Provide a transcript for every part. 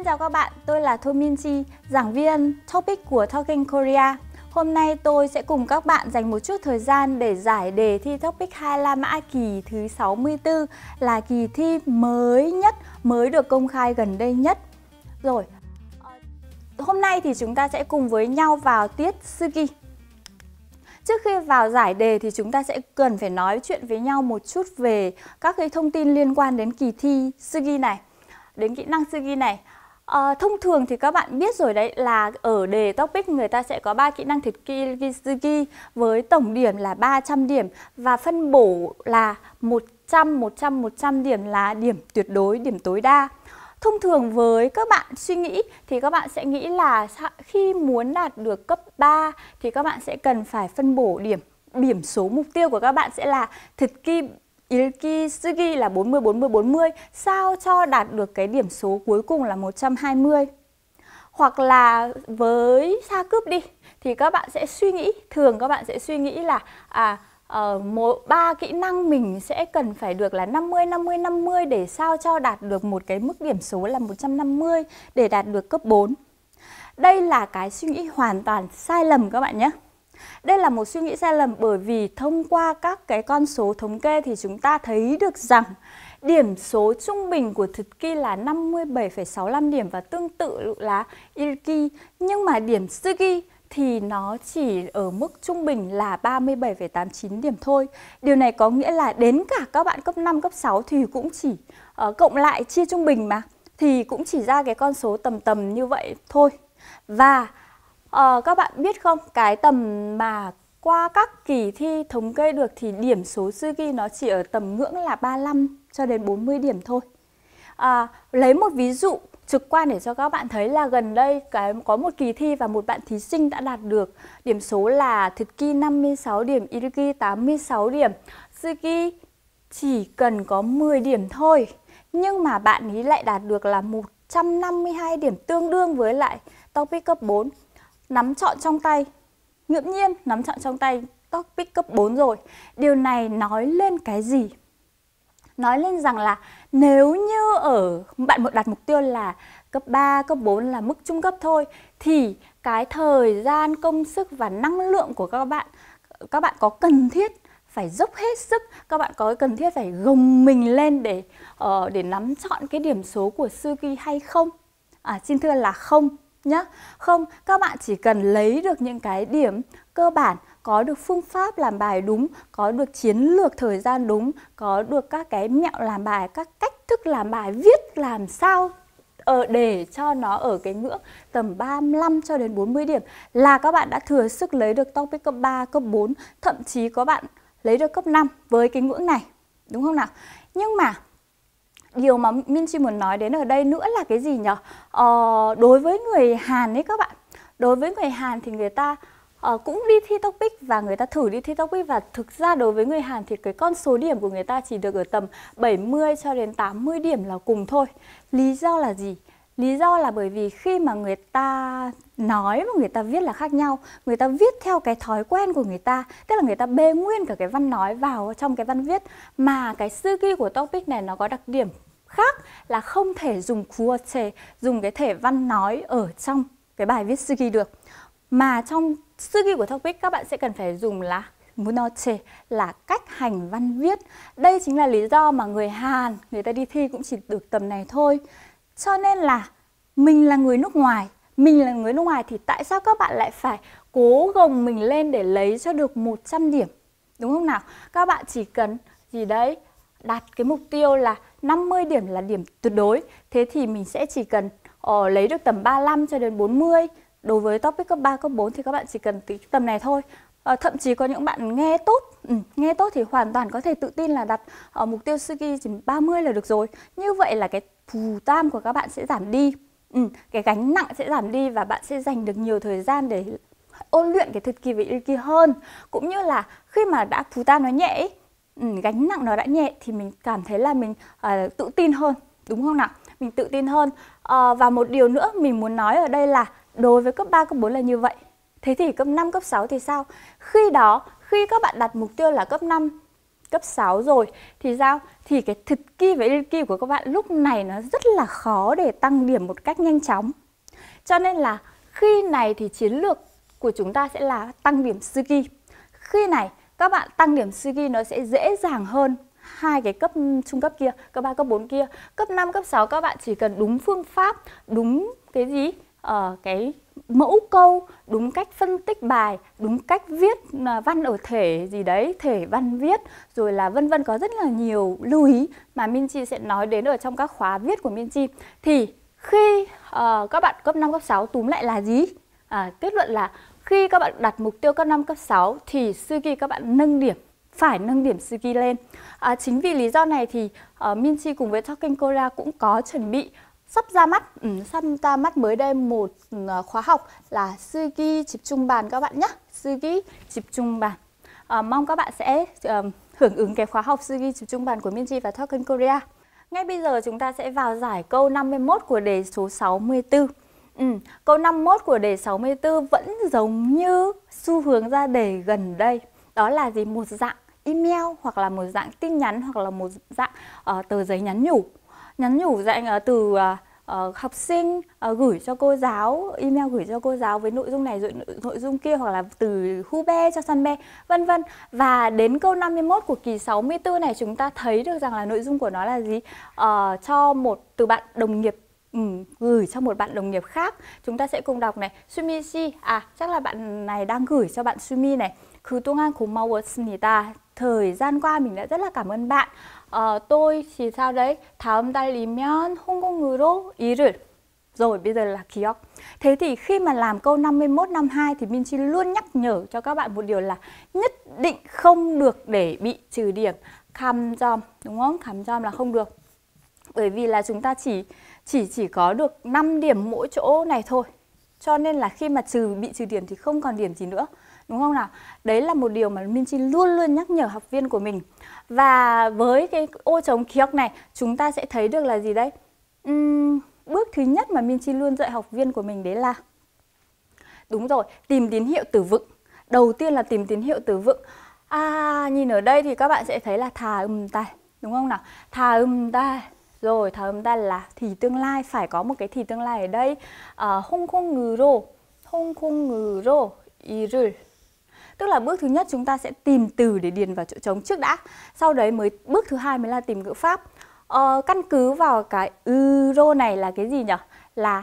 Xin chào các bạn, tôi là Thôi Min Chi, giảng viên topic của Talking Korea. Hôm nay tôi sẽ cùng các bạn dành một chút thời gian để giải đề thi topic 2 La Mã kỳ thứ 64 là kỳ thi mới nhất, mới được công khai gần đây nhất. Rồi, ờ, hôm nay thì chúng ta sẽ cùng với nhau vào tiết Suki. Trước khi vào giải đề thì chúng ta sẽ cần phải nói chuyện với nhau một chút về các cái thông tin liên quan đến kỳ thi Suki này đến kỹ năng Sugi này À, thông thường thì các bạn biết rồi đấy là ở đề topic người ta sẽ có 3 kỹ năng thực kỹ với tổng điểm là 300 điểm và phân bổ là 100 100 100 điểm là điểm tuyệt đối, điểm tối đa. Thông thường với các bạn suy nghĩ thì các bạn sẽ nghĩ là khi muốn đạt được cấp 3 thì các bạn sẽ cần phải phân bổ điểm điểm số mục tiêu của các bạn sẽ là thực kỹ 읽기, 쓰기 là 40, 40, 40 sao cho đạt được cái điểm số cuối cùng là 120. Hoặc là với xa cướp đi thì các bạn sẽ suy nghĩ, thường các bạn sẽ suy nghĩ là à uh, một ba kỹ năng mình sẽ cần phải được là 50 50 50 để sao cho đạt được một cái mức điểm số là 150 để đạt được cấp 4. Đây là cái suy nghĩ hoàn toàn sai lầm các bạn nhé. Đây là một suy nghĩ sai lầm bởi vì thông qua các cái con số thống kê thì chúng ta thấy được rằng điểm số trung bình của thực kỳ là 57,65 điểm và tương tự là Iriki nhưng mà điểm Sugi thì nó chỉ ở mức trung bình là 37,89 điểm thôi. Điều này có nghĩa là đến cả các bạn cấp 5, cấp 6 thì cũng chỉ uh, cộng lại chia trung bình mà thì cũng chỉ ra cái con số tầm tầm như vậy thôi. Và Ờ, các bạn biết không, cái tầm mà qua các kỳ thi thống kê được thì điểm số Suzuki nó chỉ ở tầm ngưỡng là 35 cho đến 40 điểm thôi. À, lấy một ví dụ trực quan để cho các bạn thấy là gần đây cái có một kỳ thi và một bạn thí sinh đã đạt được điểm số là thực kỳ 56 điểm, Iruki 86 điểm. Suzuki chỉ cần có 10 điểm thôi nhưng mà bạn ấy lại đạt được là 152 điểm tương đương với lại topic cấp 4 nắm chọn trong tay. Ngẫu nhiên nắm chọn trong tay topic cấp 4 rồi. Điều này nói lên cái gì? Nói lên rằng là nếu như ở bạn đặt mục tiêu là cấp 3, cấp 4 là mức trung cấp thôi thì cái thời gian, công sức và năng lượng của các bạn các bạn có cần thiết phải dốc hết sức các bạn có cần thiết phải gồng mình lên để uh, để nắm chọn cái điểm số của suki hay không à, xin thưa là không nhé. Không, các bạn chỉ cần lấy được những cái điểm cơ bản, có được phương pháp làm bài đúng, có được chiến lược thời gian đúng, có được các cái mẹo làm bài, các cách thức làm bài, viết làm sao ở ờ, để cho nó ở cái ngưỡng tầm 35 cho đến 40 điểm là các bạn đã thừa sức lấy được topic cấp 3, cấp 4, thậm chí có bạn lấy được cấp 5 với cái ngưỡng này. Đúng không nào? Nhưng mà điều mà Min Chi muốn nói đến ở đây nữa là cái gì nhỉ? Ờ, đối với người Hàn ấy các bạn, đối với người Hàn thì người ta uh, cũng đi thi topic và người ta thử đi thi topic và thực ra đối với người Hàn thì cái con số điểm của người ta chỉ được ở tầm 70 cho đến 80 điểm là cùng thôi. Lý do là gì? Lý do là bởi vì khi mà người ta nói và người ta viết là khác nhau Người ta viết theo cái thói quen của người ta Tức là người ta bê nguyên cả cái văn nói vào trong cái văn viết Mà cái sư kỳ của topic này nó có đặc điểm khác là không thể dùng kuoche, dùng cái thể văn nói ở trong cái bài viết sugi được. Mà trong sugi của topic các bạn sẽ cần phải dùng là munoche là cách hành văn viết. Đây chính là lý do mà người Hàn người ta đi thi cũng chỉ được tầm này thôi. Cho nên là mình là người nước ngoài, mình là người nước ngoài thì tại sao các bạn lại phải cố gồng mình lên để lấy cho được 100 điểm? Đúng không nào? Các bạn chỉ cần gì đấy đặt cái mục tiêu là 50 điểm là điểm tuyệt đối. Thế thì mình sẽ chỉ cần uh, lấy được tầm 35 cho đến 40. Đối với topic cấp 3, cấp 4 thì các bạn chỉ cần tầm này thôi. Uh, thậm chí có những bạn nghe tốt, ừ, nghe tốt thì hoàn toàn có thể tự tin là đặt uh, mục tiêu Suki chỉ 30 là được rồi. Như vậy là cái phù tam của các bạn sẽ giảm đi. Ừ, cái gánh nặng sẽ giảm đi và bạn sẽ dành được nhiều thời gian để ôn luyện cái thực kỳ và kỳ hơn cũng như là khi mà đã phù tam nó nhẹ ấy, Ừ, gánh nặng nó đã nhẹ thì mình cảm thấy là mình uh, tự tin hơn đúng không nào mình tự tin hơn uh, và một điều nữa mình muốn nói ở đây là đối với cấp 3, cấp 4 là như vậy thế thì cấp 5, cấp 6 thì sao khi đó khi các bạn đặt mục tiêu là cấp 5 cấp 6 rồi thì sao thì cái thực kỳ và liên kỳ của các bạn lúc này nó rất là khó để tăng điểm một cách nhanh chóng cho nên là khi này thì chiến lược của chúng ta sẽ là tăng điểm sư kỳ khi này các bạn tăng điểm suy nó sẽ dễ dàng hơn hai cái cấp trung cấp kia, cấp 3, cấp 4 kia. Cấp 5, cấp 6 các bạn chỉ cần đúng phương pháp, đúng cái gì? Ờ, cái mẫu câu, đúng cách phân tích bài, đúng cách viết à, văn ở thể gì đấy, thể văn viết, rồi là vân vân có rất là nhiều lưu ý mà Minh Chi sẽ nói đến ở trong các khóa viết của Minh Chi. Thì khi uh, các bạn cấp 5, cấp 6 túm lại là gì? À, kết luận là khi các bạn đặt mục tiêu cấp 5, cấp 6 thì sư các bạn nâng điểm phải nâng điểm Suki lên. À, chính vì lý do này thì uh, Minchi cùng với Talking Korea cũng có chuẩn bị sắp ra mắt, ừ, sắp ra mắt mới đây một uh, khóa học là Suki chip trung bàn các bạn nhé. Suki chip trung bàn. À, mong các bạn sẽ uh, hưởng ứng cái khóa học Suki chip trung bàn của Minchi và Talking Korea. Ngay bây giờ chúng ta sẽ vào giải câu 51 của đề số 64. Ừ, câu 51 của đề 64 vẫn giống như xu hướng ra đề gần đây. Đó là gì? Một dạng email hoặc là một dạng tin nhắn hoặc là một dạng uh, tờ giấy nhắn nhủ. Nhắn nhủ dạng uh, từ uh, uh, học sinh uh, gửi cho cô giáo, email gửi cho cô giáo với nội dung này rồi nội, dung kia hoặc là từ Hube cho Sanbe, vân vân. Và đến câu 51 của kỳ 64 này chúng ta thấy được rằng là nội dung của nó là gì? Uh, cho một từ bạn đồng nghiệp Ừ, gửi cho một bạn đồng nghiệp khác chúng ta sẽ cùng đọc này Sumi si à chắc là bạn này đang gửi cho bạn Sumi này 그동안 고마웠습니다. Thời gian qua mình đã rất là cảm ơn bạn. Ờ, tôi thì sao đấy? tháo tay 다음 달이면 홍콩으로 일을. Rồi bây giờ là kiosk Thế thì khi mà làm câu 51 52 thì Minh Chi luôn nhắc nhở cho các bạn một điều là nhất định không được để bị trừ điểm. Kham dom, đúng không? Kham dom là không được. Bởi vì là chúng ta chỉ chỉ chỉ có được 5 điểm mỗi chỗ này thôi. Cho nên là khi mà trừ bị trừ điểm thì không còn điểm gì nữa. Đúng không nào? Đấy là một điều mà Minh Chi luôn luôn nhắc nhở học viên của mình. Và với cái ô trống ký học này, chúng ta sẽ thấy được là gì đấy? Uhm, bước thứ nhất mà Minh Chi luôn dạy học viên của mình đấy là Đúng rồi, tìm tín hiệu từ vựng. Đầu tiên là tìm tín hiệu từ vựng. À, nhìn ở đây thì các bạn sẽ thấy là thà âm tai, đúng không nào? Thà âm tai rồi ta là thì tương lai phải có một cái thì tương lai ở đây ờ, rô à, 홍콩으로 홍콩으로 일을 tức là bước thứ nhất chúng ta sẽ tìm từ để điền vào chỗ trống trước đã sau đấy mới bước thứ hai mới là tìm ngữ pháp ờ, căn cứ vào cái euro này là cái gì nhỉ là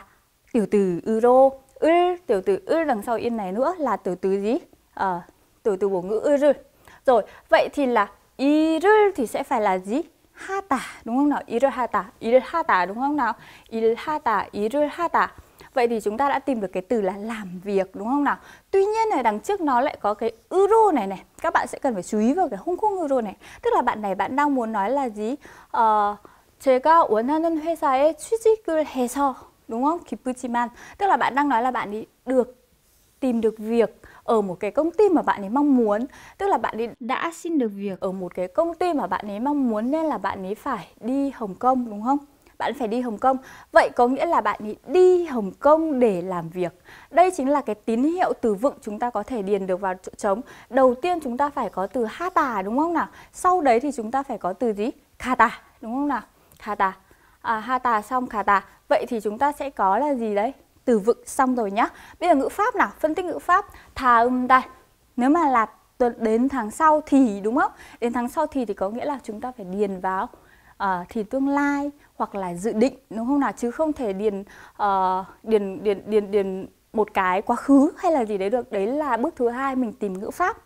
tiểu từ euro ư tiểu từ ư đằng sau yên này nữa là tiểu từ gì ờ, tiểu từ bổ ngữ ư rồi vậy thì là irul thì sẽ phải là gì 하다 đúng không nào? 일을 하다, 일을 하다 đúng không nào? 일을 하다, 일을 하다. Vậy thì chúng ta đã tìm được cái từ là làm việc đúng không nào? Tuy nhiên này đằng trước nó lại có cái euro này này. Các bạn sẽ cần phải chú ý vào cái hung khung euro này. Tức là bạn này bạn đang muốn nói là gì? Ờ, 제가 원하는 회사에 취직을 해서 đúng không? 기쁘지만 tức là bạn đang nói là bạn đi được tìm được việc ở một cái công ty mà bạn ấy mong muốn tức là bạn ấy đã xin được việc ở một cái công ty mà bạn ấy mong muốn nên là bạn ấy phải đi Hồng Kông đúng không? bạn phải đi Hồng Kông. Vậy có nghĩa là bạn ý đi Hồng Kông để làm việc. Đây chính là cái tín hiệu từ vựng chúng ta có thể điền được vào chỗ trống. Đầu tiên chúng ta phải có từ Ha Tà đúng không nào? Sau đấy thì chúng ta phải có từ gì? Kata đúng không nào? Kata. À, Tà xong kata. Vậy thì chúng ta sẽ có là gì đấy? từ vựng xong rồi nhá. Bây giờ ngữ pháp nào, phân tích ngữ pháp, thà âm đây. Nếu mà là đến tháng sau thì đúng không? Đến tháng sau thì thì có nghĩa là chúng ta phải điền vào uh, thì tương lai hoặc là dự định đúng không nào chứ không thể điền uh, điền điền điền điền một cái quá khứ hay là gì đấy được. Đấy là bước thứ hai mình tìm ngữ pháp.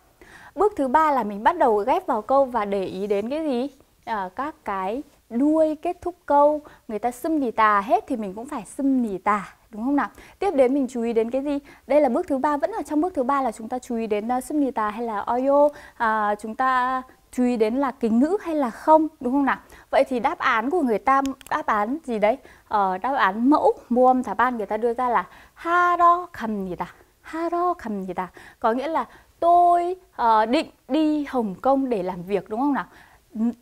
Bước thứ ba là mình bắt đầu ghép vào câu và để ý đến cái gì? À, các cái đuôi kết thúc câu người ta xâm nì tà hết thì mình cũng phải xâm nì tà đúng không nào? Tiếp đến mình chú ý đến cái gì? Đây là bước thứ ba vẫn là trong bước thứ ba là chúng ta chú ý đến uh, ờ, Sumnita hay là Oyo, uh, chúng ta chú ý đến là kính ngữ hay là không đúng không nào? Vậy thì đáp án của người ta đáp án gì đấy? Ờ, đáp án mẫu mua âm thả ban người ta đưa ra là haro khầm gì ta? Haro khầm gì ta? Có nghĩa là tôi uh, định đi Hồng Kông để làm việc đúng không nào?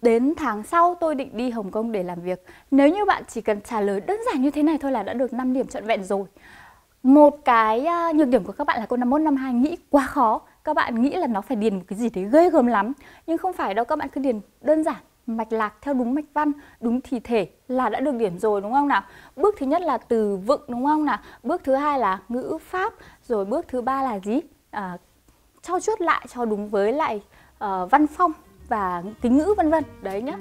đến tháng sau tôi định đi Hồng Kông để làm việc. Nếu như bạn chỉ cần trả lời đơn giản như thế này thôi là đã được 5 điểm trọn vẹn rồi. Một cái uh, nhược điểm của các bạn là câu 51 52 nghĩ quá khó. Các bạn nghĩ là nó phải điền một cái gì đấy ghê gớm lắm, nhưng không phải đâu, các bạn cứ điền đơn giản mạch lạc theo đúng mạch văn, đúng thì thể là đã được điểm rồi đúng không nào? Bước thứ nhất là từ vựng đúng không nào? Bước thứ hai là ngữ pháp, rồi bước thứ ba là gì? À, trao chuốt lại cho đúng với lại uh, văn phong và kính ngữ vân vân đấy nhá